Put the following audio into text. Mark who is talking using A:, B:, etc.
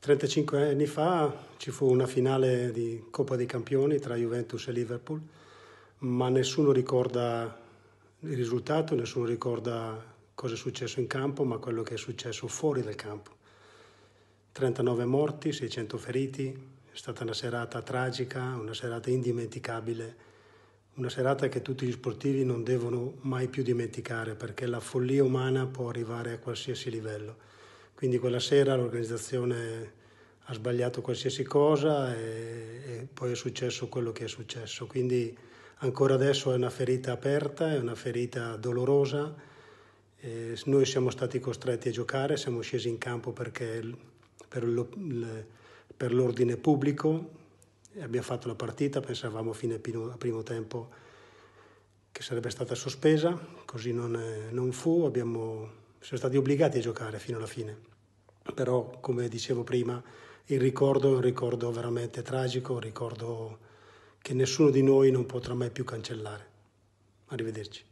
A: 35 anni fa ci fu una finale di Coppa dei Campioni tra Juventus e Liverpool, ma nessuno ricorda il risultato, nessuno ricorda cosa è successo in campo, ma quello che è successo fuori dal campo. 39 morti, 600 feriti, è stata una serata tragica, una serata indimenticabile, una serata che tutti gli sportivi non devono mai più dimenticare perché la follia umana può arrivare a qualsiasi livello. Quindi quella sera l'organizzazione ha sbagliato qualsiasi cosa e, e poi è successo quello che è successo. Quindi ancora adesso è una ferita aperta, è una ferita dolorosa. E noi siamo stati costretti a giocare, siamo scesi in campo perché, per, lo, per l'ordine pubblico, abbiamo fatto la partita, pensavamo fine a primo tempo che sarebbe stata sospesa, così non, non fu, abbiamo sono stati obbligati a giocare fino alla fine. Però, come dicevo prima, il ricordo è un ricordo veramente tragico, un ricordo che nessuno di noi non potrà mai più cancellare. Arrivederci.